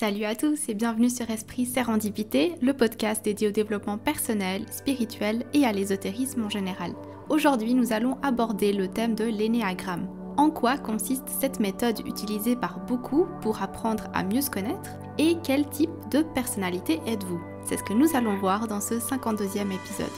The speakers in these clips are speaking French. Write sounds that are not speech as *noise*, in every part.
Salut à tous et bienvenue sur Esprit Serendipité, le podcast dédié au développement personnel, spirituel et à l'ésotérisme en général. Aujourd'hui, nous allons aborder le thème de l'énéagramme. En quoi consiste cette méthode utilisée par beaucoup pour apprendre à mieux se connaître et quel type de personnalité êtes-vous C'est ce que nous allons voir dans ce 52e épisode.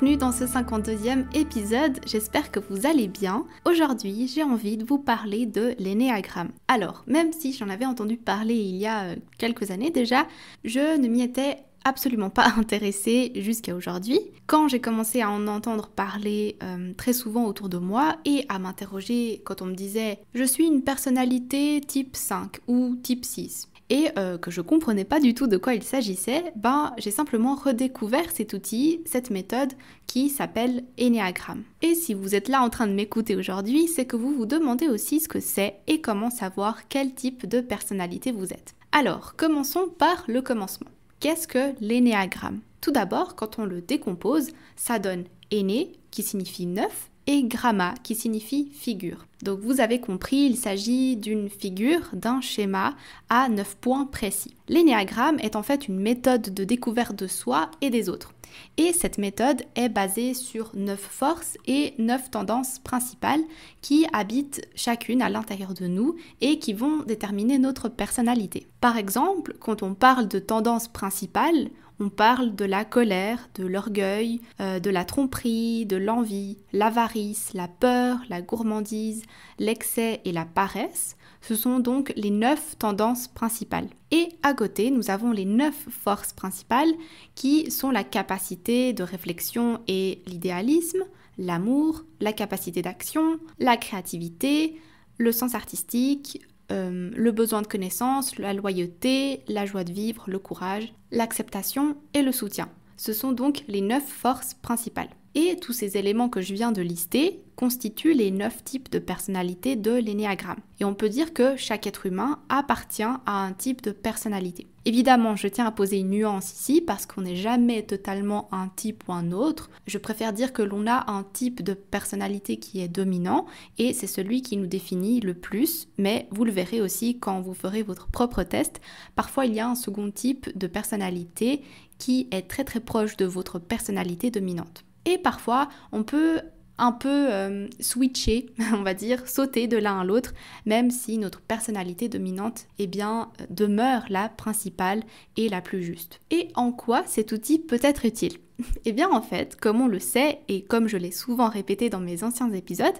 bienvenue dans ce 52e épisode, j'espère que vous allez bien. Aujourd'hui j'ai envie de vous parler de l'énéagramme. Alors, même si j'en avais entendu parler il y a euh, quelques années déjà, je ne m'y étais absolument pas *laughs* intéressée jusqu'à aujourd'hui. Quand j'ai commencé à en entendre parler euh, très souvent autour de moi et à m'interroger quand on me disait je suis une personnalité type 5 ou type 6, et euh, que je ne comprenais pas du tout de quoi il s'agissait, ben j'ai simplement redécouvert cet outil, cette méthode qui s'appelle Enneagram. Et si vous êtes là en train de m'écouter aujourd'hui, c'est que vous vous demandez aussi ce que c'est et comment savoir quel type de personnalité vous êtes. Alors, commençons par le commencement. Qu'est-ce que l'énéagramme Tout d'abord, quand on le décompose, ça donne aîné, qui signifie neuf, et gramma qui signifie figure. Donc vous avez compris, il s'agit d'une figure, d'un schéma à 9 points précis. L'énéagramme est en fait une méthode de découverte de soi et des autres. Et cette méthode est basée sur 9 forces et 9 tendances principales qui habitent chacune à l'intérieur de nous et qui vont déterminer notre personnalité. Par exemple, quand on parle de tendance principale on parle de la colère, de l'orgueil, euh, de la tromperie, de l'envie, l'avarice, la peur, la gourmandise, l'excès et la paresse. Ce sont donc les neuf tendances principales. Et à côté, nous avons les neuf forces principales qui sont la capacité de réflexion et l'idéalisme, l'amour, la capacité d'action, la créativité, le sens artistique, euh, le besoin de connaissance, la loyauté, la joie de vivre, le courage, l'acceptation et le soutien. Ce sont donc les neuf forces principales. Et tous ces éléments que je viens de lister, constituent les neuf types de personnalités de l'énéagramme. Et on peut dire que chaque être humain appartient à un type de personnalité. Évidemment, je tiens à poser une nuance ici parce qu'on n'est jamais totalement un type ou un autre. Je préfère dire que l'on a un type de personnalité qui est dominant et c'est celui qui nous définit le plus, mais vous le verrez aussi quand vous ferez votre propre test. Parfois, il y a un second type de personnalité qui est très très proche de votre personnalité dominante. Et parfois, on peut un peu euh, switcher, *laughs* on va dire, sauter de l'un à l'autre, même si notre personnalité dominante eh bien, euh, demeure la principale et la plus juste. Et en quoi cet outil peut être utile *laughs* Eh bien en fait, comme on le sait et comme je l'ai souvent répété dans mes anciens épisodes,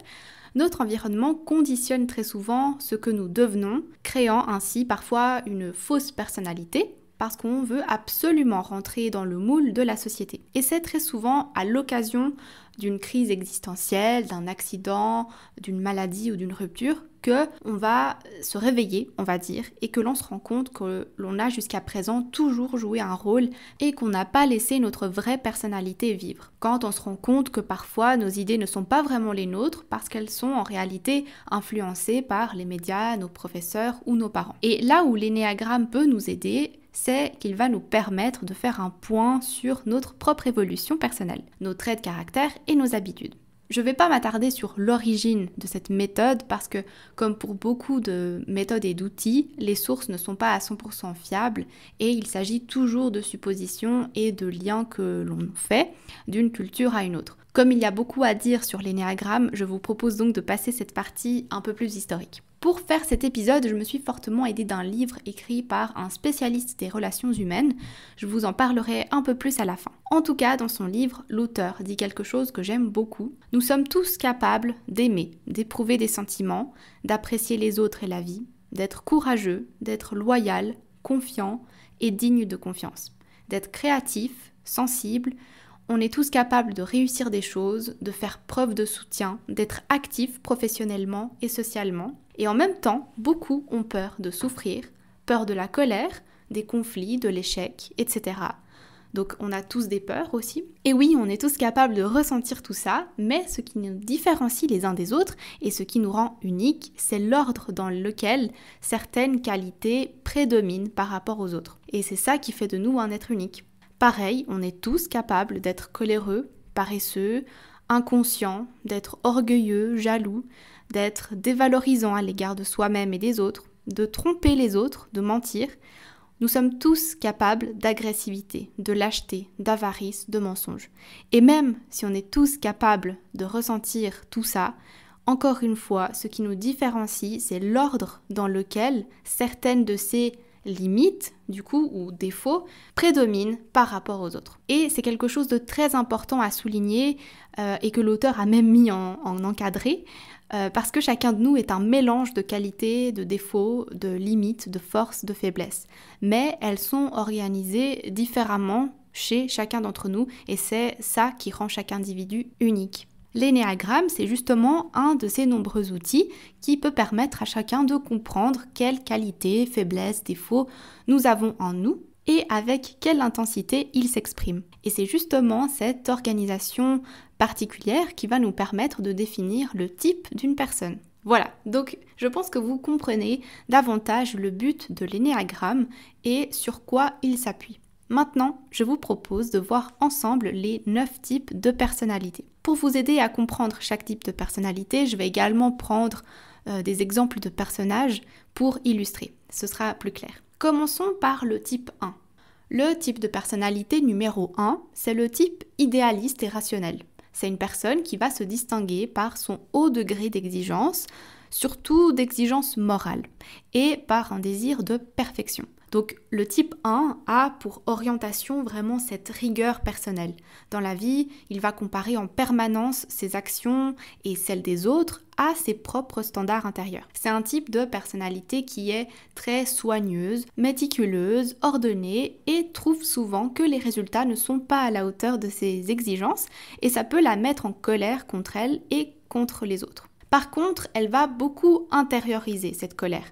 notre environnement conditionne très souvent ce que nous devenons, créant ainsi parfois une fausse personnalité parce qu'on veut absolument rentrer dans le moule de la société. Et c'est très souvent à l'occasion d'une crise existentielle, d'un accident, d'une maladie ou d'une rupture, que on va se réveiller, on va dire, et que l'on se rend compte que l'on a jusqu'à présent toujours joué un rôle et qu'on n'a pas laissé notre vraie personnalité vivre. Quand on se rend compte que parfois nos idées ne sont pas vraiment les nôtres parce qu'elles sont en réalité influencées par les médias, nos professeurs ou nos parents. Et là où l'énéagramme peut nous aider, c'est qu'il va nous permettre de faire un point sur notre propre évolution personnelle, nos traits de caractère et nos habitudes. Je ne vais pas m'attarder sur l'origine de cette méthode parce que, comme pour beaucoup de méthodes et d'outils, les sources ne sont pas à 100% fiables et il s'agit toujours de suppositions et de liens que l'on fait d'une culture à une autre. Comme il y a beaucoup à dire sur l'énéagramme, je vous propose donc de passer cette partie un peu plus historique. Pour faire cet épisode, je me suis fortement aidée d'un livre écrit par un spécialiste des relations humaines. Je vous en parlerai un peu plus à la fin. En tout cas, dans son livre, l'auteur dit quelque chose que j'aime beaucoup. Nous sommes tous capables d'aimer, d'éprouver des sentiments, d'apprécier les autres et la vie, d'être courageux, d'être loyal, confiant et digne de confiance, d'être créatif, sensible, on est tous capables de réussir des choses, de faire preuve de soutien, d'être actifs professionnellement et socialement. Et en même temps, beaucoup ont peur de souffrir, peur de la colère, des conflits, de l'échec, etc. Donc on a tous des peurs aussi. Et oui, on est tous capables de ressentir tout ça, mais ce qui nous différencie les uns des autres et ce qui nous rend uniques, c'est l'ordre dans lequel certaines qualités prédominent par rapport aux autres. Et c'est ça qui fait de nous un être unique. Pareil, on est tous capables d'être coléreux, paresseux, inconscients, d'être orgueilleux, jaloux, d'être dévalorisant à l'égard de soi-même et des autres, de tromper les autres, de mentir. Nous sommes tous capables d'agressivité, de lâcheté, d'avarice, de mensonge. Et même si on est tous capables de ressentir tout ça, encore une fois, ce qui nous différencie, c'est l'ordre dans lequel certaines de ces limites du coup, ou défaut, prédomine par rapport aux autres. Et c'est quelque chose de très important à souligner euh, et que l'auteur a même mis en, encadré, euh, parce que chacun de nous est un mélange de qualités, de défauts, de limites, de forces, de faiblesses. Mais elles sont organisées différemment chez chacun d'entre nous, et c'est ça qui rend chaque individu unique. L'énéagramme, c'est justement un de ces nombreux outils qui peut permettre à chacun de comprendre quelles qualités, faiblesses, défauts nous avons en nous et avec quelle intensité il s'exprime. Et c'est justement cette organisation particulière qui va nous permettre de définir le type d'une personne. Voilà, donc je pense que vous comprenez davantage le but de l'énéagramme et sur quoi il s'appuie. Maintenant, je vous propose de voir ensemble les 9 types de personnalités pour vous aider à comprendre chaque type de personnalité, je vais également prendre euh, des exemples de personnages pour illustrer. Ce sera plus clair. Commençons par le type 1. Le type de personnalité numéro 1, c'est le type idéaliste et rationnel. C'est une personne qui va se distinguer par son haut degré d'exigence, surtout d'exigence morale, et par un désir de perfection. Donc le type 1 a pour orientation vraiment cette rigueur personnelle. Dans la vie, il va comparer en permanence ses actions et celles des autres à ses propres standards intérieurs. C'est un type de personnalité qui est très soigneuse, méticuleuse, ordonnée et trouve souvent que les résultats ne sont pas à la hauteur de ses exigences et ça peut la mettre en colère contre elle et contre les autres. Par contre, elle va beaucoup intérioriser cette colère,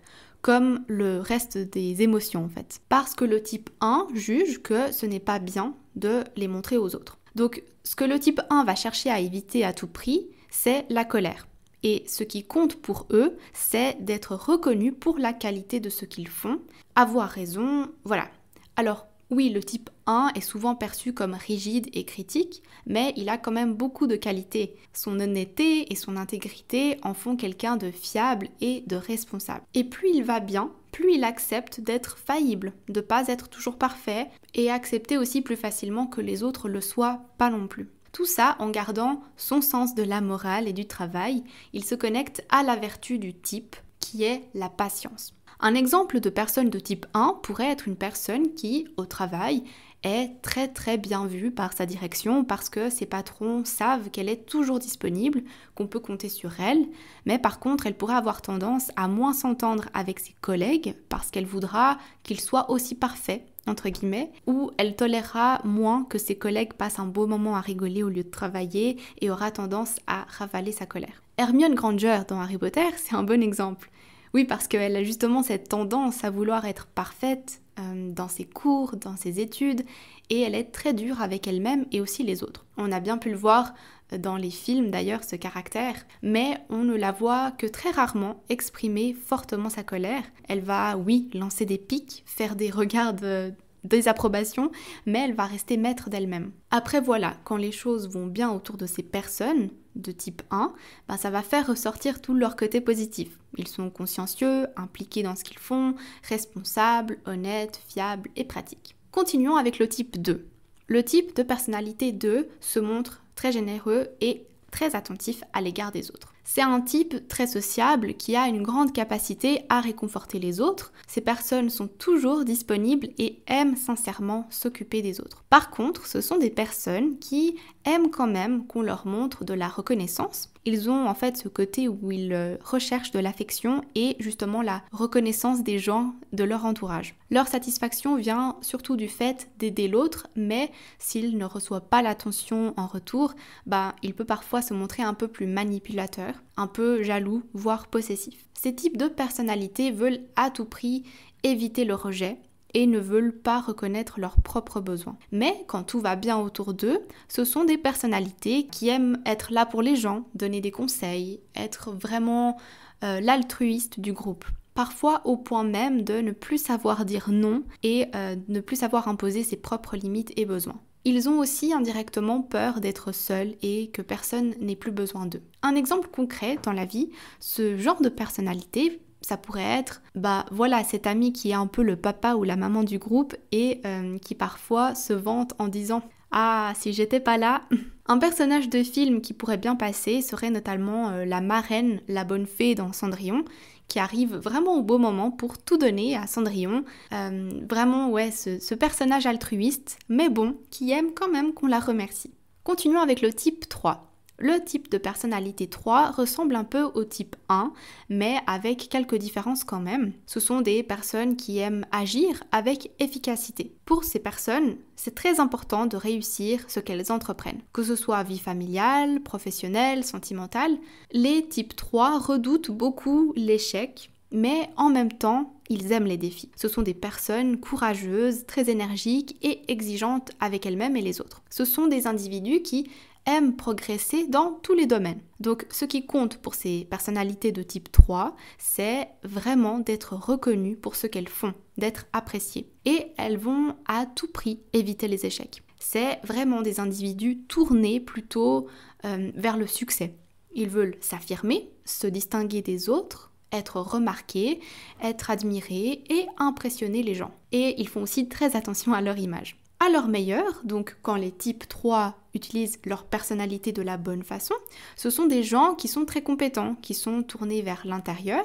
comme le reste des émotions en fait. Parce que le type 1 juge que ce n'est pas bien de les montrer aux autres. Donc ce que le type 1 va chercher à éviter à tout prix, c'est la colère. Et ce qui compte pour eux, c'est d'être reconnus pour la qualité de ce qu'ils font, avoir raison, voilà. Alors oui, le type 1 est souvent perçu comme rigide et critique, mais il a quand même beaucoup de qualités. Son honnêteté et son intégrité en font quelqu'un de fiable et de responsable. Et plus il va bien, plus il accepte d'être faillible, de pas être toujours parfait, et accepter aussi plus facilement que les autres le soient pas non plus. Tout ça en gardant son sens de la morale et du travail, il se connecte à la vertu du type, qui est la patience. Un exemple de personne de type 1 pourrait être une personne qui, au travail, est très très bien vue par sa direction parce que ses patrons savent qu'elle est toujours disponible, qu'on peut compter sur elle, mais par contre elle pourrait avoir tendance à moins s'entendre avec ses collègues parce qu'elle voudra qu'ils soient aussi parfaits, entre guillemets, ou elle tolérera moins que ses collègues passent un beau moment à rigoler au lieu de travailler et aura tendance à ravaler sa colère. Hermione Granger dans Harry Potter, c'est un bon exemple. Oui, parce qu'elle a justement cette tendance à vouloir être parfaite euh, dans ses cours, dans ses études, et elle est très dure avec elle-même et aussi les autres. On a bien pu le voir euh, dans les films d'ailleurs, ce caractère, mais on ne la voit que très rarement exprimer fortement sa colère. Elle va, oui, lancer des pics, faire des regards... De désapprobation, mais elle va rester maître d'elle-même. Après voilà, quand les choses vont bien autour de ces personnes de type 1, ben, ça va faire ressortir tout leur côté positif. Ils sont consciencieux, impliqués dans ce qu'ils font, responsables, honnêtes, fiables et pratiques. Continuons avec le type 2. Le type de personnalité 2 se montre très généreux et très attentif à l'égard des autres. C'est un type très sociable qui a une grande capacité à réconforter les autres. Ces personnes sont toujours disponibles et aiment sincèrement s'occuper des autres. Par contre, ce sont des personnes qui aiment quand même qu'on leur montre de la reconnaissance. Ils ont en fait ce côté où ils euh, recherchent de l'affection et justement la reconnaissance des gens de leur entourage. Leur satisfaction vient surtout du fait d'aider l'autre, mais s'il ne reçoit pas l'attention en retour, bah, il peut parfois se montrer un peu plus manipulateur un peu jaloux, voire possessif. Ces types de personnalités veulent à tout prix éviter le rejet et ne veulent pas reconnaître leurs propres besoins. Mais quand tout va bien autour d'eux, ce sont des personnalités qui aiment être là pour les gens, donner des conseils, être vraiment euh, l'altruiste du groupe. Parfois au point même de ne plus savoir dire non et euh, ne plus savoir imposer ses propres limites et besoins ils ont aussi indirectement peur d'être seuls et que personne n'ait plus besoin d'eux. Un exemple concret dans la vie, ce genre de personnalité ça pourrait être, bah voilà, cet ami qui est un peu le papa ou la maman du groupe et euh, qui parfois se vante en disant Ah, si j'étais pas là *laughs* Un personnage de film qui pourrait bien passer serait notamment euh, la marraine, la bonne fée dans Cendrillon, qui arrive vraiment au beau moment pour tout donner à Cendrillon. Euh, vraiment, ouais, ce, ce personnage altruiste, mais bon, qui aime quand même qu'on la remercie. Continuons avec le type 3. Le type de personnalité 3 ressemble un peu au type 1, mais avec quelques différences quand même. Ce sont des personnes qui aiment agir avec efficacité. Pour ces personnes, c'est très important de réussir ce qu'elles entreprennent. Que ce soit vie familiale, professionnelle, sentimentale, les types 3 redoutent beaucoup l'échec, mais en même temps, ils aiment les défis. Ce sont des personnes courageuses, très énergiques et exigeantes avec elles-mêmes et les autres. Ce sont des individus qui aiment progresser dans tous les domaines. Donc ce qui compte pour ces personnalités de type 3, c'est vraiment d'être reconnues pour ce qu'elles font, d'être appréciées. Et elles vont à tout prix éviter les échecs. C'est vraiment des individus tournés plutôt euh, vers le succès. Ils veulent s'affirmer, se distinguer des autres, être remarqués, être admirés et impressionner les gens. Et ils font aussi très attention à leur image à leur meilleur, donc quand les types 3 utilisent leur personnalité de la bonne façon, ce sont des gens qui sont très compétents, qui sont tournés vers l'intérieur,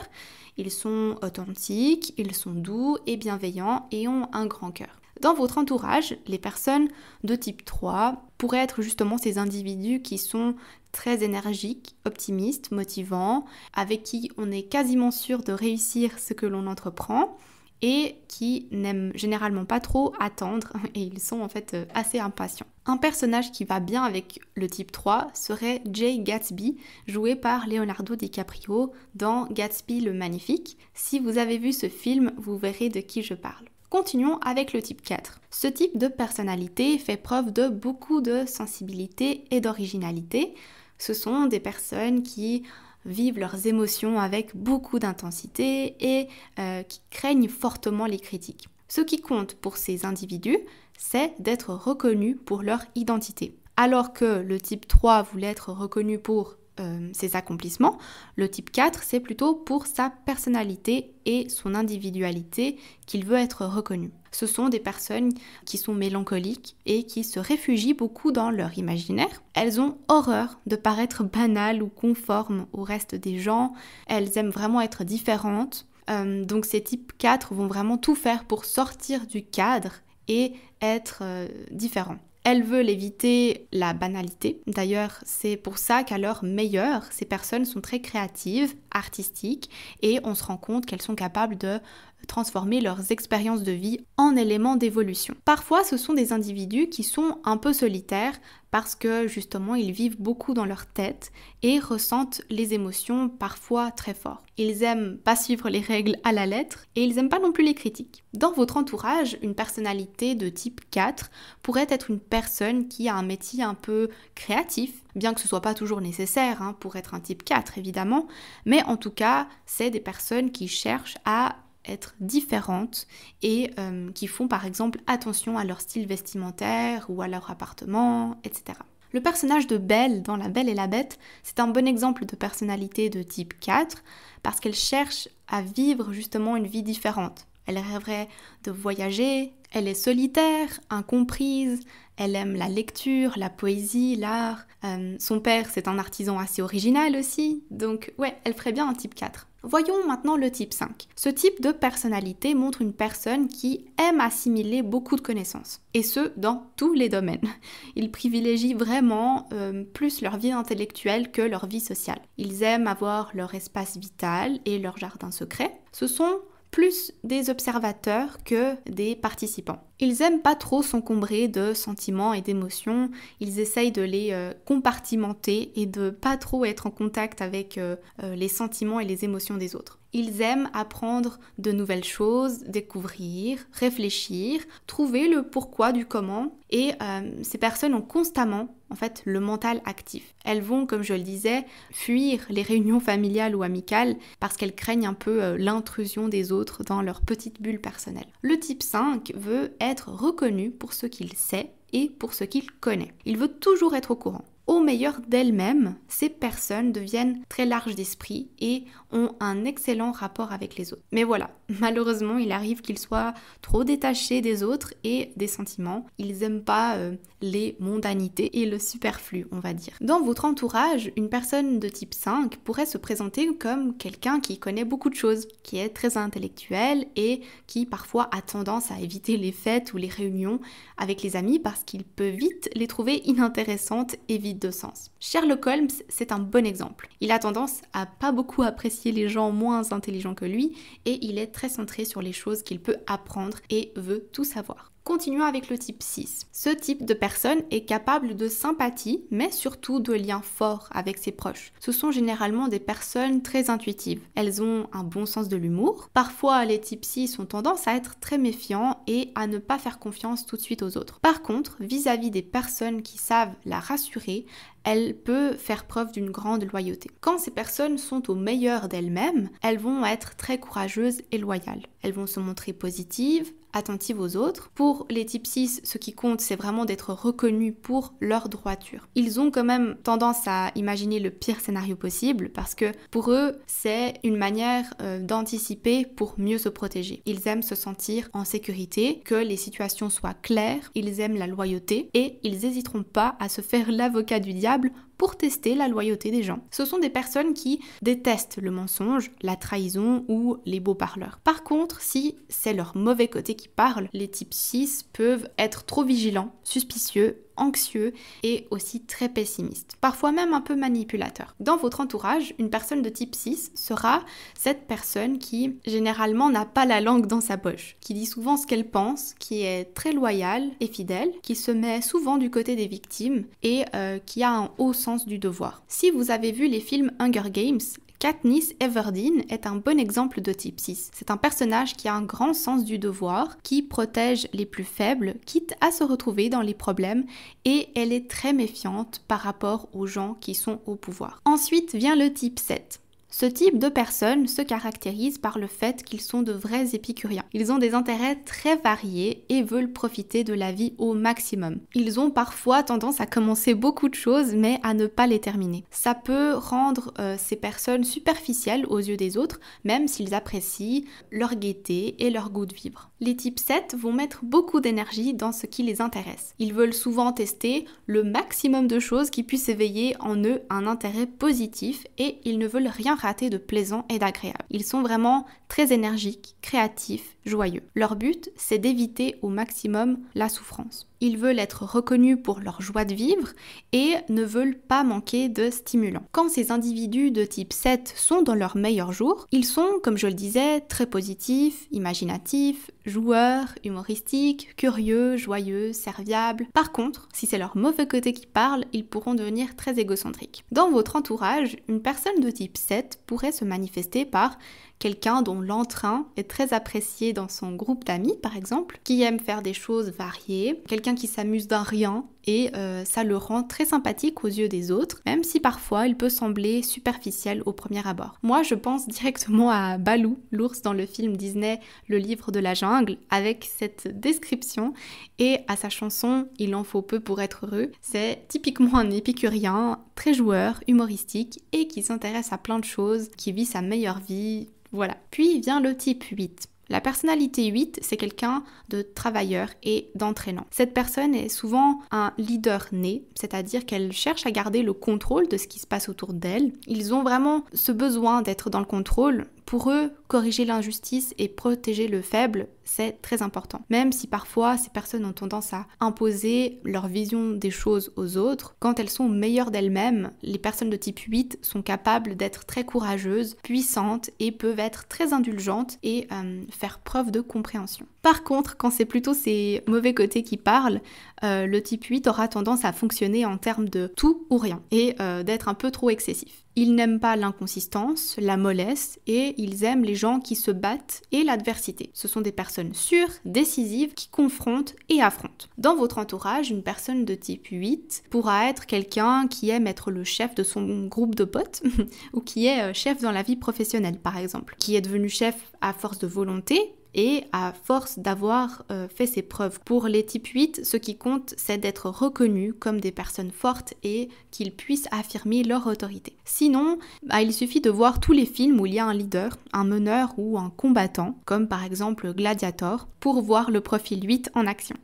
ils sont authentiques, ils sont doux et bienveillants et ont un grand cœur. Dans votre entourage, les personnes de type 3 pourraient être justement ces individus qui sont très énergiques, optimistes, motivants, avec qui on est quasiment sûr de réussir ce que l'on entreprend, et qui n'aiment généralement pas trop attendre *laughs* et ils sont en fait euh, assez impatients. Un personnage qui va bien avec le type 3 serait Jay Gatsby, joué par Leonardo DiCaprio dans Gatsby le Magnifique. Si vous avez vu ce film, vous verrez de qui je parle. Continuons avec le type 4. Ce type de personnalité fait preuve de beaucoup de sensibilité et d'originalité. Ce sont des personnes qui vivent leurs émotions avec beaucoup d'intensité et euh, qui craignent fortement les critiques. Ce qui compte pour ces individus, c'est d'être reconnus pour leur identité. Alors que le type 3 voulait être reconnu pour euh, ses accomplissements. Le type 4, c'est plutôt pour sa personnalité et son individualité qu'il veut être reconnu. Ce sont des personnes qui sont mélancoliques et qui se réfugient beaucoup dans leur imaginaire. Elles ont horreur de paraître banales ou conformes au reste des gens. Elles aiment vraiment être différentes. Euh, donc ces types 4 vont vraiment tout faire pour sortir du cadre et être différent. Euh, différents. Elle veut éviter la banalité. D'ailleurs, c'est pour ça qu'à leur meilleur, ces personnes sont très créatives, artistiques, et on se rend compte qu'elles sont capables de transformer leurs expériences de vie en éléments d'évolution. Parfois, ce sont des individus qui sont un peu solitaires parce que justement, ils vivent beaucoup dans leur tête et ressentent les émotions parfois très fort. Ils aiment pas suivre les règles à la lettre et ils aiment pas non plus les critiques. Dans votre entourage, une personnalité de type 4 pourrait être une personne qui a un métier un peu créatif, bien que ce soit pas toujours nécessaire hein, pour être un type 4 évidemment, mais en tout cas, c'est des personnes qui cherchent à être différentes et euh, qui font par exemple attention à leur style vestimentaire ou à leur appartement, etc. Le personnage de Belle dans La Belle et la Bête, c'est un bon exemple de personnalité de type 4 parce qu'elle cherche à vivre justement une vie différente. Elle rêverait de voyager, elle est solitaire, incomprise, elle aime la lecture, la poésie, l'art. Euh, son père, c'est un artisan assez original aussi, donc ouais, elle ferait bien un type 4. Voyons maintenant le type 5. Ce type de personnalité montre une personne qui aime assimiler beaucoup de connaissances, et ce, dans tous les domaines. *laughs* Ils privilégient vraiment euh, plus leur vie intellectuelle que leur vie sociale. Ils aiment avoir leur espace vital et leur jardin secret. Ce sont plus des observateurs que des participants. Ils aiment pas trop s'encombrer de sentiments et d'émotions, ils essayent de les euh, compartimenter et de pas trop être en contact avec euh, euh, les sentiments et les émotions des autres. Ils aiment apprendre de nouvelles choses, découvrir, réfléchir, trouver le pourquoi du comment. Et euh, ces personnes ont constamment, en fait, le mental actif. Elles vont, comme je le disais, fuir les réunions familiales ou amicales parce qu'elles craignent un peu euh, l'intrusion des autres dans leur petite bulle personnelle. Le type 5 veut être reconnu pour ce qu'il sait et pour ce qu'il connaît. Il veut toujours être au courant au meilleur d'elles-mêmes, ces personnes deviennent très larges d'esprit et ont un excellent rapport avec les autres. Mais voilà, *laughs* malheureusement, il arrive qu'ils soient trop détachés des autres et des sentiments. Ils n'aiment pas euh, les mondanités et le superflu, on va dire. Dans votre entourage, une personne de type 5 pourrait se présenter comme quelqu'un qui connaît beaucoup de choses, qui est très intellectuel et qui parfois a tendance à éviter les fêtes ou les réunions avec les amis parce qu'il peut vite les trouver inintéressantes et vite de sens. Sherlock Holmes, c'est un bon exemple. Il a tendance à pas beaucoup apprécier les gens moins intelligents que lui et il est très centré sur les choses qu'il peut apprendre et veut tout savoir. Continuons avec le type 6. Ce type de personne est capable de sympathie, mais surtout de liens forts avec ses proches. Ce sont généralement des personnes très intuitives. Elles ont un bon sens de l'humour. Parfois, les types 6 ont tendance à être très méfiants et à ne pas faire confiance tout de suite aux autres. Par contre, vis à -vis des personnes qui savent la rassurer, elle peut faire preuve d'une grande loyauté. Quand ces personnes sont au meilleur d'elles-mêmes, elles vont être très courageuses et loyales elles vont se montrer positives, attentives aux autres. Pour les types 6, ce qui compte, c'est vraiment d'être reconnus pour leur droiture. Ils ont quand même tendance à imaginer le pire scénario possible parce que pour eux, c'est une manière euh, d'anticiper pour mieux se protéger. Ils aiment se sentir en sécurité, que les situations soient claires, ils aiment la loyauté et ils n'hésiteront pas à se faire l'avocat du diable pour tester la loyauté des gens. Ce sont des personnes qui détestent le mensonge, la trahison ou les beaux parleurs. Par contre, si c'est leur mauvais côté qui parle, les types 6 peuvent être trop vigilants, suspicieux anxieux et aussi très pessimiste, parfois même un peu manipulateur. Dans votre entourage, une personne de type 6 sera cette personne qui généralement n'a pas la langue dans sa poche, qui dit souvent ce qu'elle pense, qui est très loyale et fidèle, qui se met souvent du côté des victimes et euh, qui a un haut sens du devoir. Si vous avez vu les films Hunger Games, Katniss Everdeen est un bon exemple de type 6. C'est un personnage qui a un grand sens du devoir, qui protège les plus faibles, quitte à se retrouver dans les problèmes, et elle est très méfiante par rapport aux gens qui sont au pouvoir. Ensuite vient le type 7. Ce type de personnes se caractérise par le fait qu'ils sont de vrais épicuriens. Ils ont des intérêts très variés et veulent profiter de la vie au maximum. Ils ont parfois tendance à commencer beaucoup de choses mais à ne pas les terminer. Ça peut rendre euh, ces personnes superficielles aux yeux des autres même s'ils apprécient leur gaieté et leur goût de vivre. Les types 7 vont mettre beaucoup d'énergie dans ce qui les intéresse. Ils veulent souvent tester le maximum de choses qui puissent éveiller en eux un intérêt positif et ils ne veulent rien de plaisant et d'agréable. Ils sont vraiment très énergiques, créatifs, joyeux. Leur but, c'est d'éviter au maximum la souffrance. Ils veulent être reconnus pour leur joie de vivre et ne veulent pas manquer de stimulants. Quand ces individus de type 7 sont dans leur meilleur jour, ils sont, comme je le disais, très positifs, imaginatifs, joueurs, humoristiques, curieux, joyeux, serviables. Par contre, si c'est leur mauvais côté qui parle, ils pourront devenir très égocentriques. Dans votre entourage, une personne de type 7 pourrait se manifester par quelqu'un dont l'entrain est très apprécié dans son groupe d'amis par exemple, qui aime faire des choses variées, quelqu'un qui s'amuse d'un rien et euh, ça le rend très sympathique aux yeux des autres, même si parfois il peut sembler superficiel au premier abord. Moi, je pense directement à Balou, l'ours dans le film Disney Le livre de la jungle, avec cette description et à sa chanson Il en faut peu pour être heureux. C'est typiquement un épicurien, très joueur, humoristique et qui s'intéresse à plein de choses, qui vit sa meilleure vie. Voilà. Puis vient le type 8. La personnalité 8, c'est quelqu'un de travailleur et d'entraînant. Cette personne est souvent un leader né, c'est-à-dire qu'elle cherche à garder le contrôle de ce qui se passe autour d'elle. Ils ont vraiment ce besoin d'être dans le contrôle pour eux, corriger l'injustice et protéger le faible, c'est très important. Même si parfois ces personnes ont tendance à imposer leur vision des choses aux autres, quand elles sont meilleures d'elles-mêmes, les personnes de type 8 sont capables d'être très courageuses, puissantes et peuvent être très indulgentes et euh, faire preuve de compréhension. Par contre, quand c'est plutôt ces mauvais côtés qui parlent, euh, le type 8 aura tendance à fonctionner en termes de tout ou rien et euh, d'être un peu trop excessif. Ils n'aiment pas l'inconsistance, la mollesse et ils aiment les gens qui se battent et l'adversité. Ce sont des personnes sûres, décisives, qui confrontent et affrontent. Dans votre entourage, une personne de type 8 pourra être quelqu'un qui aime être le chef de son groupe de potes *laughs* ou qui est euh, chef dans la vie professionnelle par exemple, qui est devenu chef à force de volonté et à force d'avoir euh, fait ses preuves. Pour les types 8, ce qui compte, c'est d'être reconnus comme des personnes fortes et qu'ils puissent affirmer leur autorité. Sinon, bah, il suffit de voir tous les films où il y a un leader, un meneur ou un combattant, comme par exemple Gladiator, pour voir le profil 8 en action.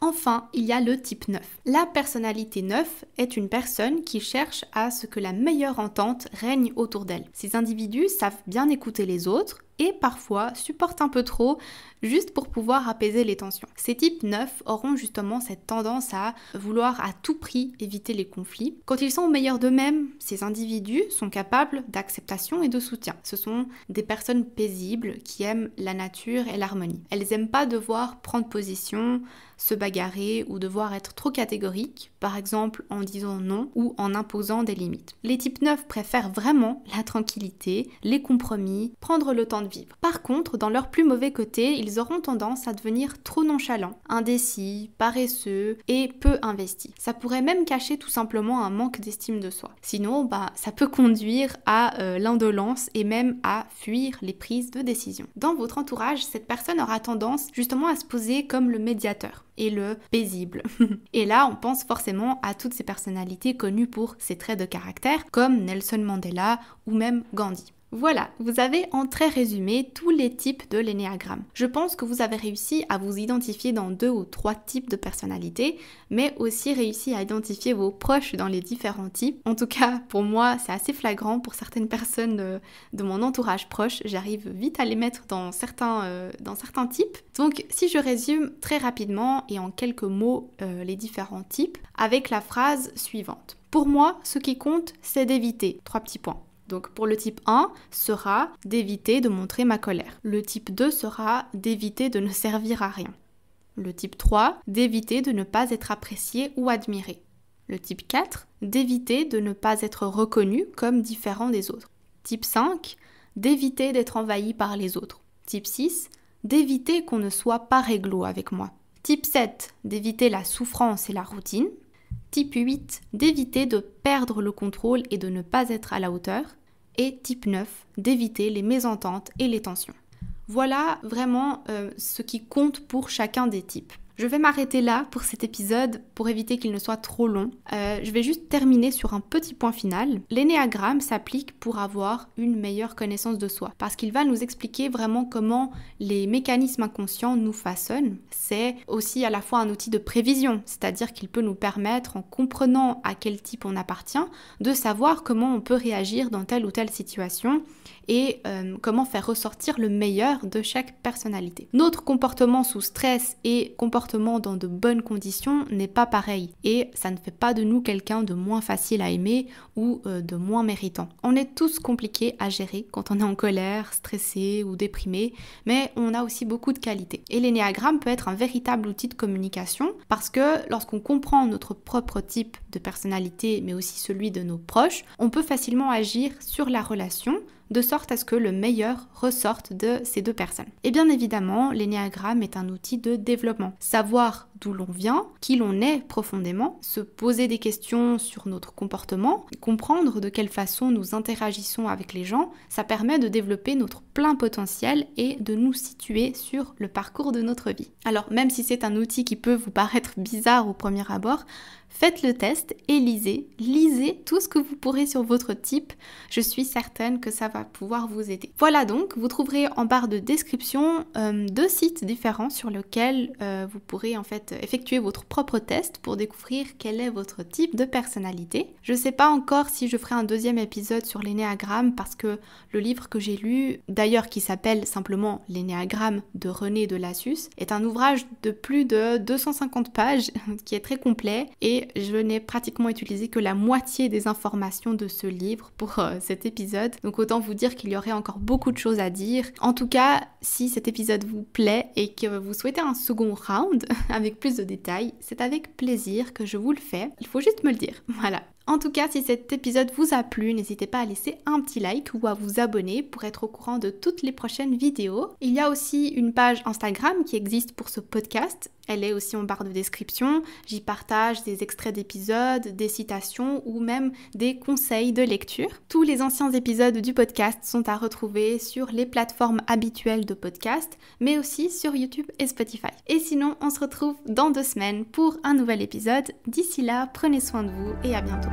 Enfin, il y a le type 9. La personnalité 9 est une personne qui cherche à ce que la meilleure entente règne autour d'elle. Ces individus savent bien écouter les autres, et parfois supportent un peu trop juste pour pouvoir apaiser les tensions. Ces types 9 auront justement cette tendance à vouloir à tout prix éviter les conflits. Quand ils sont au meilleur d'eux-mêmes, ces individus sont capables d'acceptation et de soutien. Ce sont des personnes paisibles qui aiment la nature et l'harmonie. Elles n'aiment pas devoir prendre position, se bagarrer ou devoir être trop catégoriques, par exemple en disant non ou en imposant des limites. Les types neufs préfèrent vraiment la tranquillité, les compromis, prendre le temps par contre, dans leur plus mauvais côté, ils auront tendance à devenir trop nonchalants, indécis, paresseux et peu investis. Ça pourrait même cacher tout simplement un manque d'estime de soi. Sinon, bah, ça peut conduire à euh, l'indolence et même à fuir les prises de décision. Dans votre entourage, cette personne aura tendance justement à se poser comme le médiateur et le paisible. *laughs* et là, on pense forcément à toutes ces personnalités connues pour ses traits de caractère, comme Nelson Mandela ou même Gandhi. Voilà, vous avez en très résumé tous les types de l'énéagramme. Je pense que vous avez réussi à vous identifier dans deux ou trois types de personnalités, mais aussi réussi à identifier vos proches dans les différents types. En tout cas, pour moi, c'est assez flagrant. Pour certaines personnes euh, de, mon entourage proche, j'arrive vite à les mettre dans certains, euh, dans certains types. Donc, si je résume très rapidement et en quelques mots euh, les différents types, avec la phrase suivante. Pour moi, ce qui compte, c'est d'éviter. Trois petits points. Donc pour le type 1 sera d'éviter de montrer ma colère. Le type 2 sera d'éviter de ne servir à rien. Le type 3 d'éviter de ne pas être apprécié ou admiré. Le type 4 d'éviter de ne pas être reconnu comme différent des autres. Type 5 d'éviter d'être envahi par les autres. Type 6 d'éviter qu'on ne soit pas réglo avec moi. Type 7 d'éviter la souffrance et la routine. Type 8, d'éviter de perdre le contrôle et de ne pas être à la hauteur. Et type 9, d'éviter les mésententes et les tensions. Voilà vraiment euh, ce qui compte pour chacun des types. Je vais m'arrêter là pour cet épisode pour éviter qu'il ne soit trop long. Euh, je vais juste terminer sur un petit point final. L'énéagramme s'applique pour avoir une meilleure connaissance de soi parce qu'il va nous expliquer vraiment comment les mécanismes inconscients nous façonnent. C'est aussi à la fois un outil de prévision, c'est-à-dire qu'il peut nous permettre, en comprenant à quel type on appartient, de savoir comment on peut réagir dans telle ou telle situation et euh, comment faire ressortir le meilleur de chaque personnalité. Notre comportement sous stress et comportement dans de bonnes conditions n'est pas pareil et ça ne fait pas de nous quelqu'un de moins facile à aimer ou euh, de moins méritant. On est tous compliqués à gérer quand on est en colère, stressé ou déprimé, mais on a aussi beaucoup de qualités. Et l'énéagramme peut être un véritable outil de communication parce que lorsqu'on comprend notre propre type de personnalité mais aussi celui de nos proches, on peut facilement agir sur la relation de sorte à ce que le meilleur ressorte de ces deux personnes. Et bien évidemment, l'énéagramme est un outil de développement. Savoir d'où l'on vient, qui l'on est profondément, se poser des questions sur notre comportement, comprendre de quelle façon nous interagissons avec les gens, ça permet de développer notre plein potentiel et de nous situer sur le parcours de notre vie. Alors même si c'est un outil qui peut vous paraître bizarre au premier abord, faites le test et lisez, lisez tout ce que vous pourrez sur votre type, je suis certaine que ça va pouvoir vous aider. Voilà donc, vous trouverez en barre de description euh, deux sites différents sur lesquels euh, vous pourrez en fait effectuer votre propre test pour découvrir quel est votre type de personnalité. Je ne sais pas encore si je ferai un deuxième épisode sur l'énéagramme parce que le livre que j'ai lu, d'ailleurs qui s'appelle simplement L'énéagramme de René de Lassus, est un ouvrage de plus de 250 pages *laughs* qui est très complet et je n'ai pratiquement utilisé que la moitié des informations de ce livre pour euh, cet épisode. Donc autant vous dire qu'il y aurait encore beaucoup de choses à dire. En tout cas, si cet épisode vous plaît et que vous souhaitez un second round *laughs* avec plus de détails, c'est avec plaisir que je vous le fais. Il faut juste me le dire. *laughs* Voilà. En tout cas, si cet épisode vous a plu, n'hésitez pas à laisser un petit like ou à vous abonner pour être au courant de toutes les prochaines vidéos. Il y a aussi une page Instagram qui existe pour ce podcast elle est aussi en barre de description. J'y partage des extraits d'épisodes, des citations ou même des conseils de lecture. Tous les anciens épisodes du podcast sont à retrouver sur les plateformes habituelles de podcast, mais aussi sur YouTube et Spotify. Et sinon, on se retrouve dans deux semaines pour un nouvel épisode. D'ici là, prenez soin de vous et à bientôt.